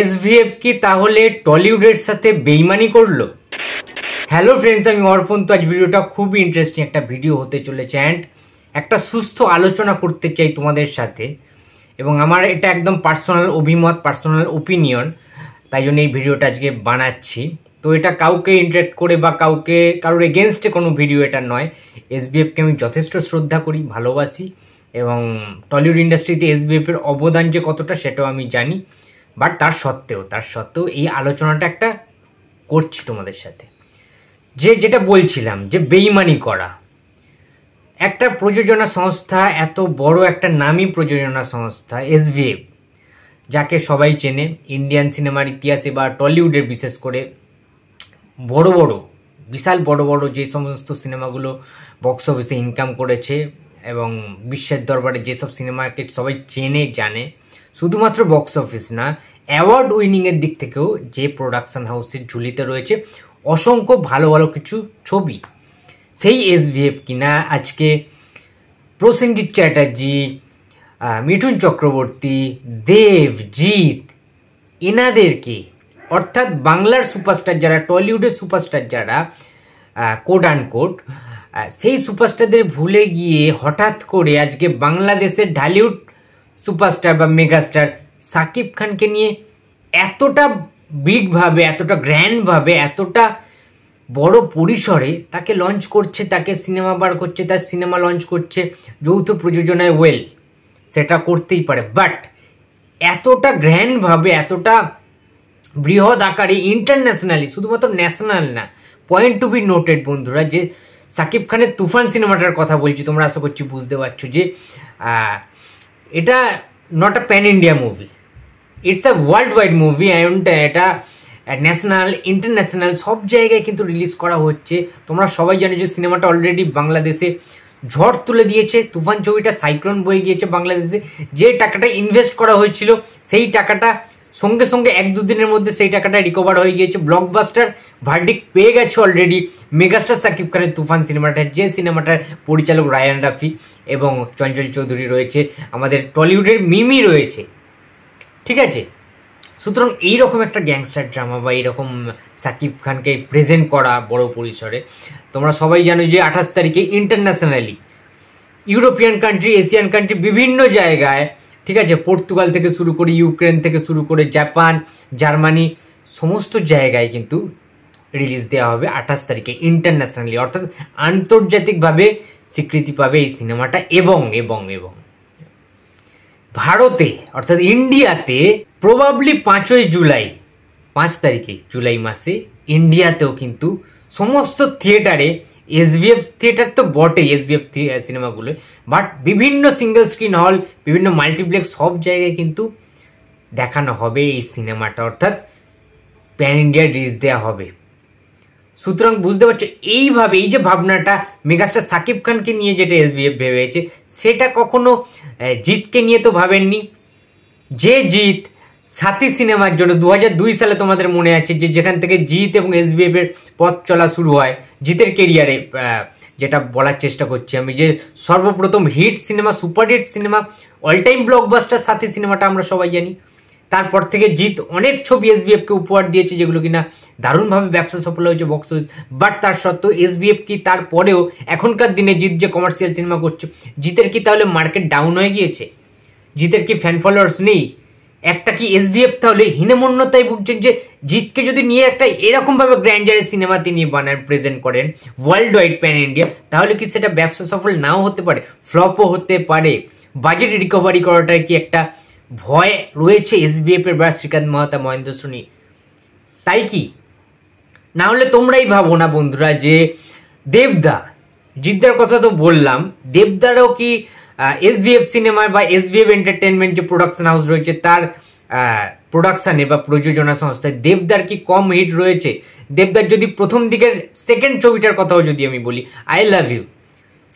SVF কি তাহলে টলিউডের সাথে বেইমানি করলো হ্যালো ফ্রেন্ডস আমি অর্পণ তো আজ ভিডিওটা খুবই ইন্টারেস্টিং একটা ভিডিও হতে চলেছে অ্যান্ড একটা সুস্থ আলোচনা করতে চাই তোমাদের সাথে এবং আমার এটা একদম পার্সোনাল অভিমত পার্সোনাল ওপিনিয়ন তাই জন্য এই ভিডিওটা আজকে বানাচ্ছি তো এটা কাউকে ইন্টারেক্ট করে বা কাউকে কারোর এগেনস্টে কোনো ভিডিও এটা নয় এসভিএফকে আমি যথেষ্ট শ্রদ্ধা করি ভালোবাসি এবং টলিউড ইন্ডাস্ট্রিতে এসভিএফের অবদান যে কতটা সেটাও আমি জানি বাট তার সত্ত্বেও তার সত্ত্বেও এই আলোচনাটা একটা করছি তোমাদের সাথে যে যেটা বলছিলাম যে বেইমানি করা একটা প্রযোজনা সংস্থা এত বড় একটা নামি প্রযোজনা সংস্থা এসভিএফ যাকে সবাই চেনে ইন্ডিয়ান সিনেমার ইতিহাসে বা টলিউডের বিশেষ করে বড় বড় বিশাল বড় বড় যে সমস্ত সিনেমাগুলো বক্স অফিসে ইনকাম করেছে এবং বিশ্বের দরবারে যেসব সিনেমাকে সবাই চেনে জানে শুধুমাত্র বক্স অফিস না অ্যাওয়ার্ড উইনিংয়ের দিক থেকেও যে প্রোডাকশন হাউসের ঝুলিতে রয়েছে অসংখ্য ভালো ভালো কিছু ছবি সেই এস ভিএফ কিনা আজকে প্রসেনজিৎ চ্যাটার্জি মিঠুন চক্রবর্তী দেব জিৎ এনাদেরকে অর্থাৎ বাংলার সুপারস্টার যারা টলিউডের সুপারস্টার যারা কোড অ্যান্ড কোট সেই সুপারস্টারদের ভুলে গিয়ে হঠাৎ করে আজকে বাংলাদেশের ঢালিউড সুপারস্টার বা মেগাস্টার সাকিব খানকে নিয়ে এতটা বিগভাবে এতটা গ্র্যান্ডভাবে এতটা বড় পরিসরে তাকে লঞ্চ করছে তাকে সিনেমা বার করছে তার সিনেমা লঞ্চ করছে যৌথ প্রযোজনায় ওয়েল সেটা করতেই পারে বাট এতটা গ্র্যান্ডভাবে এতটা বৃহৎ আকারে ইন্টারন্যাশনালি শুধুমাত্র ন্যাশনাল না পয়েন্ট টু বি নোটেড বন্ধুরা যে সাকিব খানের তুফান সিনেমাটার কথা বলছি তোমরা আশা করছি বুঝতে পারছো যে এটা not a pan India movie it's a world wide movie and এটা ন্যাশনাল ইন্টারন্যাশনাল সব জায়গায় কিন্তু রিলিজ করা হচ্ছে তোমরা সবাই জানো যে সিনেমাটা অলরেডি বাংলাদেশে ঝড় তুলে দিয়েছে তুফান ছবিটা সাইক্লোন বয়ে গিয়েছে বাংলাদেশে যে টাকাটা ইনভেস্ট করা হয়েছিল সেই টাকাটা সঙ্গে সঙ্গে এক দুদিনের মধ্যে সেই টাকাটা রিকভার হয়ে গিয়েছে ব্লকবাস্টার ভার্ডিক পেয়ে গেছে অলরেডি মেগাস্টার সাকিব খানের তুফান সিনেমাটা যে সিনেমাটার পরিচালক রায়ান রাফি এবং চঞ্চল চৌধুরী রয়েছে আমাদের টলিউডের মিমি রয়েছে ঠিক আছে সুতরাং এইরকম একটা গ্যাংস্টার ড্রামা বা এইরকম সাকিব খানকে প্রেজেন্ট করা বড় পরিসরে তোমরা সবাই জানো যে আঠাশ তারিখে internationally European country Asian country বিভিন্ন জায়গায় ঠিক আছে পর্তুগাল থেকে শুরু করে ইউক্রেন থেকে শুরু করে জাপান জার্মানি সমস্ত জায়গায় কিন্তু রিলিজ দেওয়া হবে আঠাশ তারিখে ইন্টারন্যাশনালি অর্থাৎ আন্তর্জাতিকভাবে স্বীকৃতি পাবে এই সিনেমাটা এবং এবং এবং ভারতে অর্থাৎ ইন্ডিয়াতে প্রবাবলি পাঁচই জুলাই পাঁচ তারিখে জুলাই মাসে ইন্ডিয়াতেও কিন্তু সমস্ত থিয়েটারে এসভিএফ থিয়েটার তো বটে এসভিএফ সিনেমাগুলো বাট বিভিন্ন সিঙ্গেল স্ক্রিন হল বিভিন্ন মাল্টিপ্লেক্স সব জায়গায় কিন্তু দেখানো হবে এই সিনেমাটা অর্থাৎ প্যান ইন্ডিয়া রিলিজ দেওয়া হবে সুতরাং বুঝতে পারছো এইভাবে এই যে ভাবনাটা মেগাস্টার সাকিব খানকে নিয়ে যেটা এসবিএফ ভেবেছে সেটা কখনো জিতকে নিয়ে তো ভাবেননি যে জিত সাথী সিনেমার জন্য দু সালে তোমাদের মনে আছে যে যেখান থেকে জিৎ এবং এসবিএফ এর পথ চলা শুরু হয় জিতের কেরিয়ারে যেটা বলার চেষ্টা করছি আমি যে সর্বপ্রথম hit cinema super hit cinema all time blockbuster Saathi সিনেমাটা আমরা সবাই জানি তারপর থেকে জিৎ অনেক ছবি এসবিএফকে উপহার দিয়েছে যেগুলো কিনা দারুণভাবে ব্যবসা সফল হয়েছে বক্স অফিস বাট তার সত্ত্বেও এসবিএফ কি তারপরেও এখনকার দিনে জিৎ যে কমার্শিয়াল সিনেমা করছে জিতের কি তাহলে মার্কেট ডাউন হয়ে গিয়েছে জিতের কি ফ্যান ফলোয়ার্স নেই একটা কি এসভিএফ তাহলে হীনমন্যতায় ভুগছেন যে জিতকে যদি নিয়ে একটা এরকমভাবে গ্র্যান্ডার সিনেমা তিনি বানান প্রেজেন্ট করেন ওয়ার্ল্ড ওয়াইড প্যান ইন্ডিয়া তাহলে কি সেটা ব্যবসা সফল নাও হতে পারে ফ্লপও হতে পারে বাজেট রিকভারি করাটার কি একটা ভয় রয়েছে এর বা শ্রীকান্ত মহাতা মহেন্দ্র সোনি তাই কি না হলে তোমরাই ভাবো না বন্ধুরা যে দেবদা জিদ্দার কথা তো বললাম দেবদারও কি এস ভিএফ সিনেমার বা এস এফ এন্টারটেনমেন্ট যে প্রোডাকশন হাউস রয়েছে তার প্রোডাকশানে বা প্রযোজনা সংস্থায় দেবদার কি কম হিট রয়েছে দেবদার যদি প্রথম দিকের সেকেন্ড ছবিটার কথাও যদি আমি বলি আই লাভ ইউ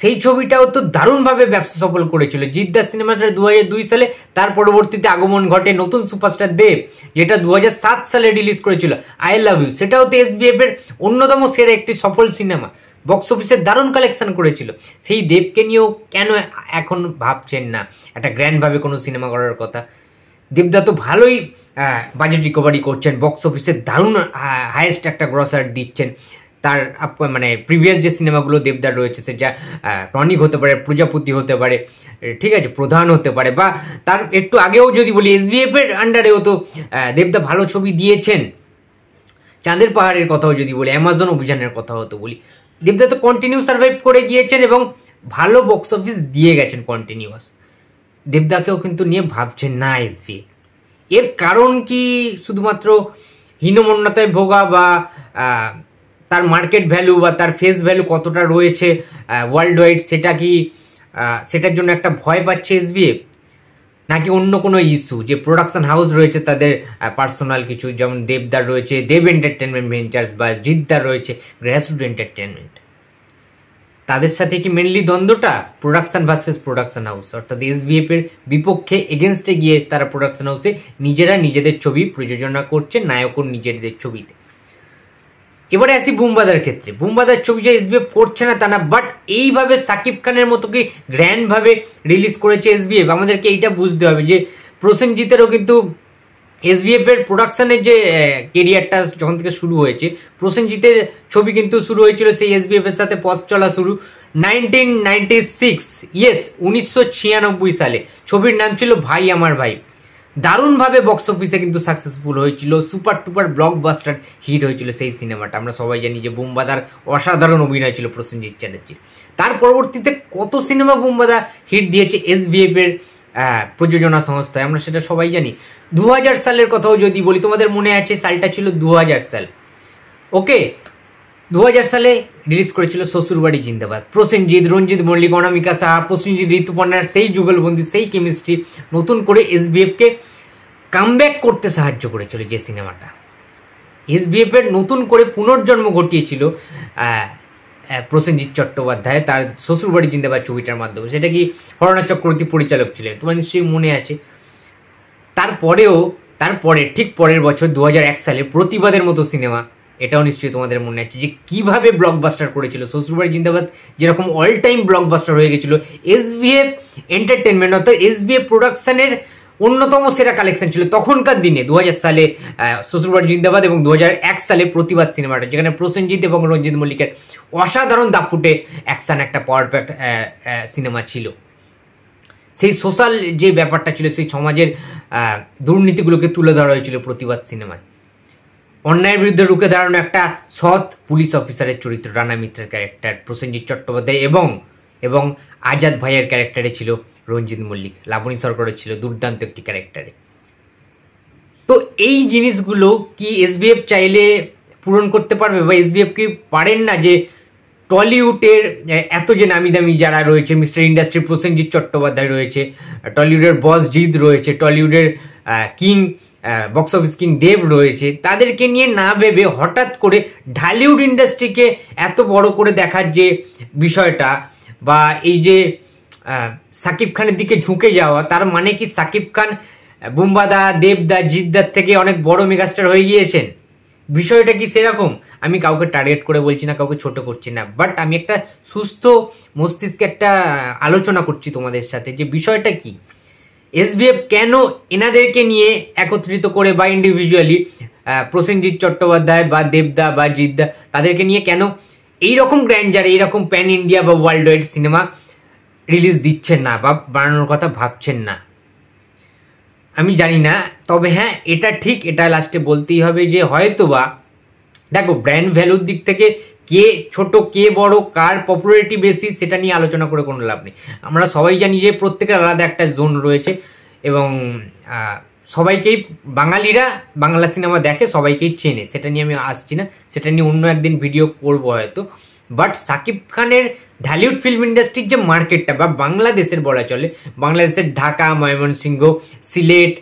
সেই ছবিটাও তো দারুণভাবে ব্যবসা সফল করেছিল জিদ্দার সিনেমাটা দু দুই সালে তার পরবর্তীতে আগমন ঘটে নতুন সুপারস্টার দেব যেটা দু সাত সালে রিলিজ করেছিল আই লাভ ইউ সেটাও তো এসবিএফ এর অন্যতম সেরা একটি সফল সিনেমা বক্স অফিসে দারুণ কালেকশন করেছিল সেই দেবকে নিয়েও কেন এখন ভাবছেন না একটা গ্র্যান্ডভাবে কোনো সিনেমা করার কথা দেবদা তো ভালোই বাজেট রিকভারি করছেন বক্স অফিসে দারুণ হায়েস্ট একটা গ্রসার দিচ্ছেন তার মানে প্রিভিয়াস যে সিনেমাগুলো দেবদার রয়েছে সে যা টনিক হতে পারে প্রজাপতি হতে পারে ঠিক আছে প্রধান হতে পারে বা তার একটু আগেও যদি বলি এসবিএফ এর আন্ডারেও তো দেবদা ভালো ছবি দিয়েছেন চাঁদের পাহাড়ের কথাও যদি বলি অ্যামাজন অভিযানের কথাও তো বলি দেবদা তো কন্টিনিউ সার্ভাইভ করে গিয়েছেন এবং ভালো বক্স অফিস দিয়ে গেছেন কন্টিনিউয়াস দেবদাকেও কিন্তু নিয়ে ভাবছেন না এসভি এর কারণ কি শুধুমাত্র হীনমন্যতায় ভোগা বা তার মার্কেট ভ্যালু বা তার ফেস ভ্যালু কতটা রয়েছে ওয়ার্ল্ড ওয়াইড সেটা কি সেটার জন্য একটা ভয় পাচ্ছে এসবিএফ নাকি অন্য কোনো ইস্যু যে প্রোডাকশন হাউস রয়েছে তাদের পার্সোনাল কিছু যেমন দেবদার রয়েছে দেব এন্টারটেনমেন্ট ভেঞ্চার্স বা জিদ্দার রয়েছে গ্র্যাসরুট এন্টারটেনমেন্ট তাদের সাথে কি মেনলি দ্বন্দ্বটা প্রোডাকশন ভার্সেস প্রোডাকশন হাউস অর্থাৎ এসবিএফ এর বিপক্ষে এগেনস্টে গিয়ে তারা প্রোডাকশন হাউসে নিজেরা নিজেদের ছবি প্রযোজনা করছে নায়কও নিজেদের ছবিতে এবারে আসি বুমবাদার ক্ষেত্রে বুমবাদার ছবি যে এসবিএফ করছে না তা না বাট এইভাবে সাকিব খানের মতো কি গ্র্যান্ডভাবে রিলিজ করেছে এসবিএফ আমাদেরকে এইটা বুঝতে হবে যে প্রসেনজিতেরও কিন্তু এসবিএফ এর প্রোডাকশনের যে কেরিয়ারটা যখন থেকে শুরু হয়েছে প্রসেনজিতের ছবি কিন্তু শুরু হয়েছিল সেই এসবিএফ এর সাথে পথ চলা শুরু নাইনটিন নাইনটি সিক্স ইয়েস উনিশশো সালে ছবির নাম ছিল ভাই আমার ভাই দারুণভাবে বক্স অফিসে কিন্তু সাকসেসফুল হয়েছিল সুপার টুপার ব্লকবাস্টার হিট হয়েছিল সেই সিনেমাটা আমরা সবাই জানি যে বোম্বাদার অসাধারণ অভিনয় ছিল প্রসেনজিৎ চ্যাটার্জির তার পরবর্তীতে কত সিনেমা বোম্বাদা হিট দিয়েছে এসবিএফ এর প্রযোজনা সংস্থায় আমরা সেটা সবাই জানি দু সালের কথাও যদি বলি তোমাদের মনে আছে সালটা ছিল দু সাল ওকে দু সালে রিলিজ করেছিল শ্বশুরবাড়ি জিন্দাবাদ প্রসেনজিৎ রঞ্জিত মল্লিক অনামিকা সাহা প্রসেনজিৎ ঋতুপর্ণার সেই যুগলবন্দি সেই কেমিস্ট্রি নতুন করে এসবিএফকে কামব্যাক করতে সাহায্য করেছিল যে সিনেমাটা এর নতুন করে পুনর্জন্ম ঘটিয়েছিল প্রসেনজিৎ চট্টোপাধ্যায় তার শ্বশুরবাড়ি জিন্দাবাদ ছবিটার মাধ্যমে সেটা কি হরণা চক্রবর্তী পরিচালক ছিলেন তোমার নিশ্চয়ই মনে আছে তারপরেও তারপরে ঠিক পরের বছর দু সালে প্রতিবাদের মতো সিনেমা এটাও নিশ্চয়ই তোমাদের মনে আছে যে কিভাবে ব্লকবাস্টার করেছিল শ্বশুরবাড়ি জিন্দাবাদ যেরকম অল টাইম ব্লকবাস্টার হয়ে গেছিল বিএফ এন্টারটেনমেন্ট অর্থাৎ বিএফ প্রোডাকশনের অন্যতম সেরা কালেকশন ছিল তখনকার দিনে দু সালে শ্বশুরবাড়ি জিন্দাবাদ এবং দু সালে প্রতিবাদ সিনেমাটা যেখানে প্রসেনজিৎ এবং রঞ্জিত মল্লিকের অসাধারণ দাফুটে অ্যাকশান একটা পারফেক্ট সিনেমা ছিল সেই সোশ্যাল যে ব্যাপারটা ছিল সেই সমাজের দুর্নীতিগুলোকে তুলে ধরা হয়েছিল প্রতিবাদ সিনেমায় অন্যায়ের বিরুদ্ধে রুখে দাঁড়ানো একটা সৎ পুলিশ অফিসারের চরিত্র রানা মিত্রের ক্যারেক্টার প্রসেনজিৎ চট্টোপাধ্যায় এবং এবং আজাদ ভাইয়ের ক্যারেক্টারে ছিল রঞ্জিত মল্লিক লাবণী সরকারের ছিল দুর্দান্ত একটি ক্যারেক্টারে তো এই জিনিসগুলো কি এসবিএফ চাইলে পূরণ করতে পারবে বা এসবিএফ কি পারেন না যে টলিউডের এত যে নামি দামি যারা রয়েছে মিস্টার ইন্ডাস্ট্রি প্রসেনজিৎ চট্টোপাধ্যায় রয়েছে টলিউডের বস জিদ রয়েছে টলিউডের king box office king Dev রয়েছে তাদেরকে নিয়ে না ভেবে হঠাৎ করে ঢালিউড ইন্ডাস্ট্রিকে এত বড় করে দেখার যে বিষয়টা বা এই যে সাকিব খানের দিকে ঝুঁকে যাওয়া তার মানে কি সাকিব খান বুম্বাদা দেবদা জিদ্দার থেকে অনেক বড় মেগাস্টার হয়ে গিয়েছেন বিষয়টা কি সেরকম আমি কাউকে টার্গেট করে বলছি না কাউকে ছোট করছি না বাট আমি একটা সুস্থ মস্তিষ্কে একটা আলোচনা করছি তোমাদের সাথে যে বিষয়টা কি এসবিএফ কেন এনাদেরকে নিয়ে একত্রিত করে বা ইন্ডিভিজুয়ালি প্রসেনজিৎ চট্টোপাধ্যায় বা দেবদা বা জিদ্দা তাদেরকে নিয়ে কেন এই রকম গ্র্যান্ডার এইরকম প্যান ইন্ডিয়া বা ওয়ার্ল্ড ওয়াইড সিনেমা রিলিজ দিচ্ছেন না বা বানানোর কথা ভাবছেন না আমি জানি না তবে হ্যাঁ এটা ঠিক এটা লাস্টে বলতেই হবে যে হয়তো বা দেখো ব্র্যান্ড ভ্যালুর দিক থেকে কে ছোট কে বড় কার পপুলারিটি বেশি সেটা নিয়ে আলোচনা করে কোনো লাভ নেই আমরা সবাই জানি যে প্রত্যেকের আলাদা একটা জোন রয়েছে এবং সবাইকেই বাঙালিরা বাংলা সিনেমা দেখে সবাইকেই চেনে সেটা নিয়ে আমি আসছি না সেটা নিয়ে অন্য একদিন ভিডিও করব হয়তো বাট সাকিব খানের ঢালিউড ফিল্ম ইন্ডাস্ট্রির যে মার্কেটটা বা বাংলাদেশের বলা চলে বাংলাদেশের ঢাকা ময়মনসিংহ সিলেট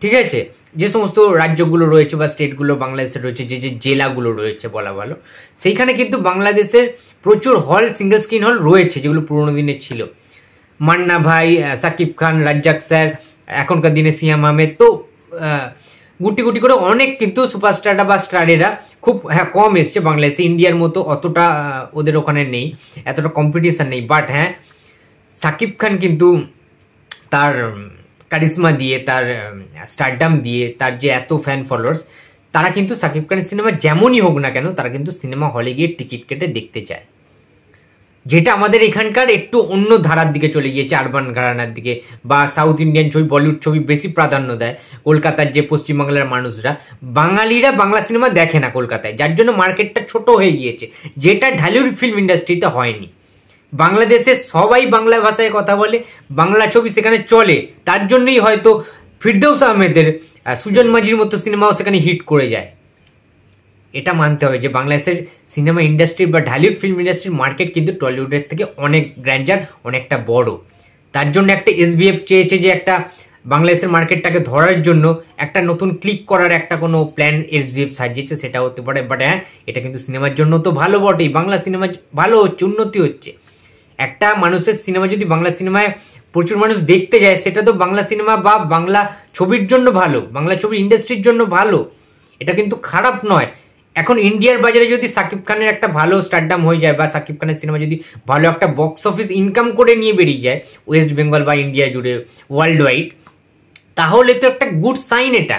ঠিক আছে যে সমস্ত রাজ্যগুলো রয়েছে বা স্টেটগুলো বাংলাদেশে রয়েছে যে যে জেলাগুলো রয়েছে বলা ভালো সেইখানে কিন্তু বাংলাদেশের প্রচুর হল সিঙ্গেল স্ক্রিন হল রয়েছে যেগুলো পুরোনো দিনে ছিল মান্না ভাই সাকিব খান রাজ্জাক স্যার এখনকার দিনে সিয়াম আহমেদ তো গুটি গুটি করে অনেক কিন্তু সুপারস্টারটা বা স্টারেরা খুব হ্যাঁ কম এসছে বাংলাদেশে ইন্ডিয়ার মতো অতটা ওদের ওখানে নেই এতটা কম্পিটিশান নেই বাট হ্যাঁ সাকিব খান কিন্তু তার কারিশমা দিয়ে তার স্টারডাম দিয়ে তার যে এত ফ্যান ফলোয়ার্স তারা কিন্তু সাকিব খানের সিনেমা যেমনই হোক না কেন তারা কিন্তু সিনেমা হলে গিয়ে টিকিট কেটে দেখতে চায় যেটা আমাদের এখানকার একটু অন্য ধারার দিকে চলে গিয়েছে আরবান ঘরানার দিকে বা সাউথ ইন্ডিয়ান ছবি বলিউড ছবি বেশি প্রাধান্য দেয় কলকাতার যে পশ্চিমবাংলার মানুষরা বাঙালিরা বাংলা সিনেমা দেখে না কলকাতায় যার জন্য মার্কেটটা ছোট হয়ে গিয়েছে যেটা ঢালিউড ফিল্ম ইন্ডাস্ট্রিতে হয়নি বাংলাদেশে সবাই বাংলা ভাষায় কথা বলে বাংলা ছবি সেখানে চলে তার জন্যই হয়তো ফিরদৌস আহমেদের সুজন মাঝির মতো সিনেমাও সেখানে হিট করে যায় এটা মানতে হবে যে বাংলাদেশের সিনেমা ইন্ডাস্ট্রি বা ঢালিউড ফিল্ম ইন্ডাস্ট্রির মার্কেট কিন্তু টলিউডের থেকে অনেক গ্র্যান্ডার অনেকটা বড় তার জন্য একটা এসবিএফ চেয়েছে যে একটা বাংলাদেশের মার্কেটটাকে ধরার জন্য একটা নতুন ক্লিক করার একটা কোনো প্ল্যান এসবিএফ সাজিয়েছে সেটা হতে পারে বাট হ্যাঁ এটা কিন্তু সিনেমার জন্য তো ভালো বটেই বাংলা সিনেমা ভালো হচ্ছে উন্নতি হচ্ছে একটা মানুষের সিনেমা যদি বাংলা সিনেমায় প্রচুর মানুষ দেখতে যায় সেটা তো বাংলা সিনেমা বা বাংলা ছবির জন্য ভালো বাংলা ছবি ইন্ডাস্ট্রির জন্য ভালো এটা কিন্তু খারাপ নয় এখন ইন্ডিয়ার বাজারে যদি সাকিব খানের একটা ভালো স্টারডাম হয়ে যায় বা সাকিব খানের সিনেমা যদি ভালো একটা বক্স অফিস ইনকাম করে নিয়ে বেরিয়ে যায় ওয়েস্ট বেঙ্গল বা ইন্ডিয়া জুড়ে ওয়ার্ল্ড ওয়াইড তাহলে তো একটা গুড সাইন এটা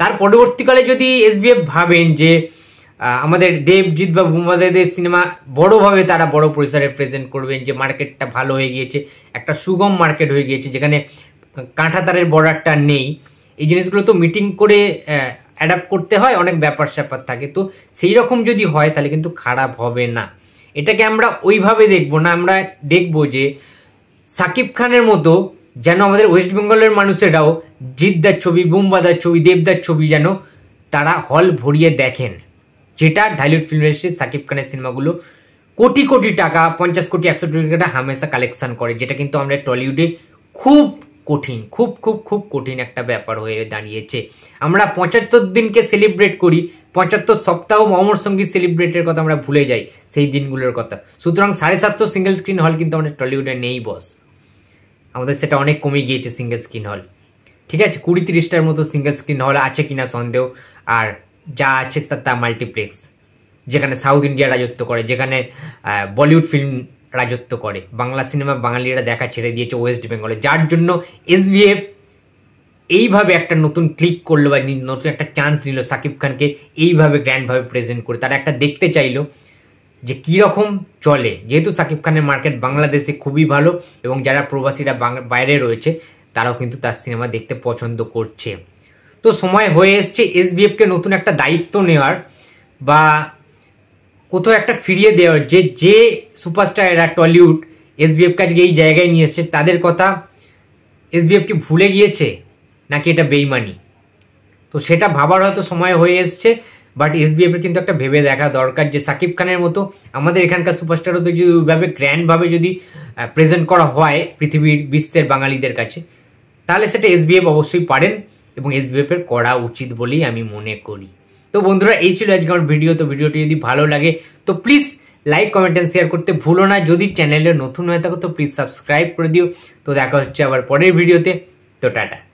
তার পরবর্তীকালে যদি এসবিএফ ভাবেন যে আমাদের দেবজিৎ বা ভূমাদের সিনেমা বড়োভাবে তারা বড় পরিসরে প্রেজেন্ট করবেন যে মার্কেটটা ভালো হয়ে গিয়েছে একটা সুগম মার্কেট হয়ে গিয়েছে যেখানে কাঁঠাতারের বর্ডারটা নেই এই জিনিসগুলো তো মিটিং করে অ্যাডাপ্ট করতে হয় অনেক ব্যাপার স্যাপার থাকে তো সেই রকম যদি হয় তাহলে কিন্তু খারাপ হবে না এটাকে আমরা ওইভাবে দেখব না আমরা দেখব যে সাকিব খানের মতো যেন আমাদের ওয়েস্ট বেঙ্গলের মানুষেরাও জিদ্দার ছবি বুম্বাদার ছবি দেবদার ছবি যেন তারা হল ভরিয়ে দেখেন যেটা ঢালিউড ফিল্ম ইন্ডাস্ট্রি সাকিব খানের সিনেমাগুলো কোটি কোটি টাকা পঞ্চাশ কোটি একশো কোটি টাকা হামেশা কালেকশন করে যেটা কিন্তু আমরা টলিউডে খুব কঠিন খুব খুব খুব কঠিন একটা ব্যাপার হয়ে দাঁড়িয়েছে আমরা পঁচাত্তর দিনকে সেলিব্রেট করি পঁচাত্তর সপ্তাহ অমর সঙ্গীত সেলিব্রেটের কথা আমরা ভুলে যাই সেই দিনগুলোর কথা সুতরাং সাড়ে সাতশো সিঙ্গেল স্ক্রিন হল কিন্তু আমাদের টলিউডে নেই বস আমাদের সেটা অনেক কমে গিয়েছে সিঙ্গেল স্ক্রিন হল ঠিক আছে কুড়ি তিরিশটার মতো সিঙ্গেল স্ক্রিন হল আছে কিনা সন্দেহ আর যা আছে তা মাল্টিপ্লেক্স যেখানে সাউথ ইন্ডিয়া রাজত্ব করে যেখানে বলিউড ফিল্ম রাজত্ব করে বাংলা সিনেমা বাঙালিরা দেখা ছেড়ে দিয়েছে ওয়েস্ট বেঙ্গলে যার জন্য এস এইভাবে একটা নতুন ক্লিক করলো বা নতুন একটা চান্স নিল সাকিব খানকে এইভাবে গ্র্যান্ডভাবে প্রেজেন্ট করে তারা একটা দেখতে চাইলো যে কীরকম চলে যেহেতু সাকিব খানের মার্কেট বাংলাদেশে খুবই ভালো এবং যারা প্রবাসীরা বাইরে রয়েছে তারাও কিন্তু তার সিনেমা দেখতে পছন্দ করছে তো সময় হয়ে এসছে এসবিএফকে নতুন একটা দায়িত্ব নেওয়ার বা কোথাও একটা ফিরিয়ে দেওয়ার যে যে সুপারস্টার এরা টলিউড এসবিএফকে আজকে এই জায়গায় নিয়ে এসছে তাদের কথা এসবিএফ কি ভুলে গিয়েছে নাকি এটা বেইমানি তো সেটা ভাবার হয়তো সময় হয়ে এসছে বাট এসবিএফের কিন্তু একটা ভেবে দেখা দরকার যে সাকিব খানের মতো আমাদের এখানকার সুপারস্টারও যদি ওইভাবে গ্র্যান্ডভাবে যদি প্রেজেন্ট করা হয় পৃথিবীর বিশ্বের বাঙালিদের কাছে তাহলে সেটা এসবিএফ অবশ্যই পারেন এবং এসবিএফের করা উচিত বলেই আমি মনে করি তো বন্ধুরা এই ছিল আজকে আমার ভিডিও তো ভিডিওটি যদি ভালো লাগে তো please like comment and share করতে ভুলো না যদি চ্যানেলে নতুন হয়ে থাকো তো প্লিজ সাবস্ক্রাইব করে দিও তো দেখা হচ্ছে আবার পরের ভিডিওতে তো টাটা